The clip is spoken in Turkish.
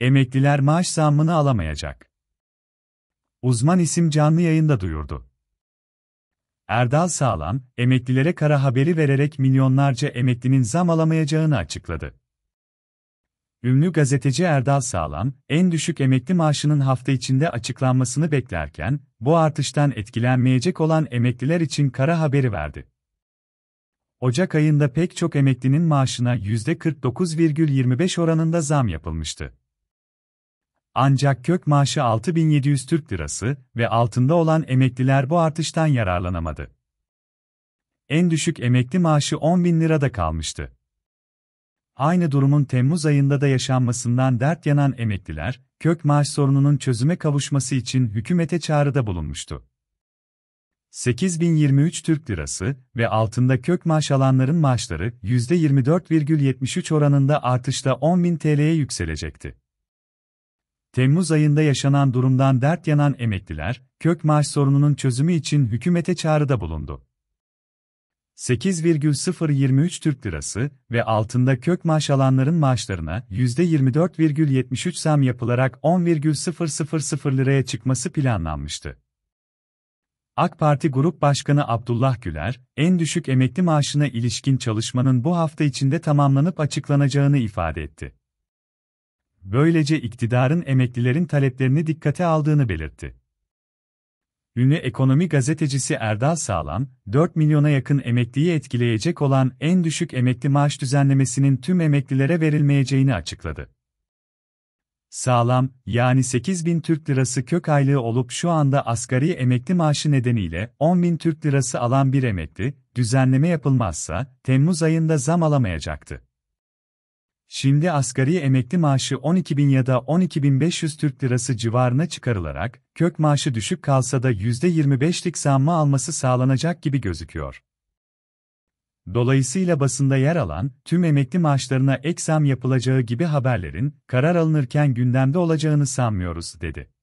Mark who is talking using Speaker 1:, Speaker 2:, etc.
Speaker 1: Emekliler maaş zammını alamayacak. Uzman isim canlı yayında duyurdu. Erdal Sağlam, emeklilere kara haberi vererek milyonlarca emeklinin zam alamayacağını açıkladı. Ünlü gazeteci Erdal Sağlam, en düşük emekli maaşının hafta içinde açıklanmasını beklerken, bu artıştan etkilenmeyecek olan emekliler için kara haberi verdi. Ocak ayında pek çok emeklinin maaşına %49,25 oranında zam yapılmıştı. Ancak kök maaşı 6700 Türk Lirası ve altında olan emekliler bu artıştan yararlanamadı. En düşük emekli maaşı 10.000 lirada kalmıştı. Aynı durumun Temmuz ayında da yaşanmasından dert yanan emekliler, kök maaş sorununun çözüme kavuşması için hükümete çağrıda bulunmuştu. 8023 Türk Lirası ve altında kök maaş alanların maaşları %24,73 oranında artışla 10.000 TL'ye yükselecekti. Temmuz ayında yaşanan durumdan dert yanan emekliler, kök maaş sorununun çözümü için hükümete çağrıda bulundu. 8,023 Türk Lirası ve altında kök maaş alanların maaşlarına %24,73 zam yapılarak 10,000 liraya çıkması planlanmıştı. AK Parti Grup Başkanı Abdullah Güler, en düşük emekli maaşına ilişkin çalışmanın bu hafta içinde tamamlanıp açıklanacağını ifade etti. Böylece iktidarın emeklilerin taleplerini dikkate aldığını belirtti. Ünlü ekonomi gazetecisi Erdal Sağlam, 4 milyona yakın emekliyi etkileyecek olan en düşük emekli maaş düzenlemesinin tüm emeklilere verilmeyeceğini açıkladı. Sağlam, yani 8 bin Türk lirası kök aylığı olup şu anda asgari emekli maaşı nedeniyle 10 bin Türk lirası alan bir emekli, düzenleme yapılmazsa, Temmuz ayında zam alamayacaktı. Şimdi asgari emekli maaşı 12 bin ya da 12.500 Türk Lirası civarına çıkarılarak, kök maaşı düşük kalsa da %25'lik zamma alması sağlanacak gibi gözüküyor. Dolayısıyla basında yer alan, tüm emekli maaşlarına ek zam yapılacağı gibi haberlerin, karar alınırken gündemde olacağını sanmıyoruz, dedi.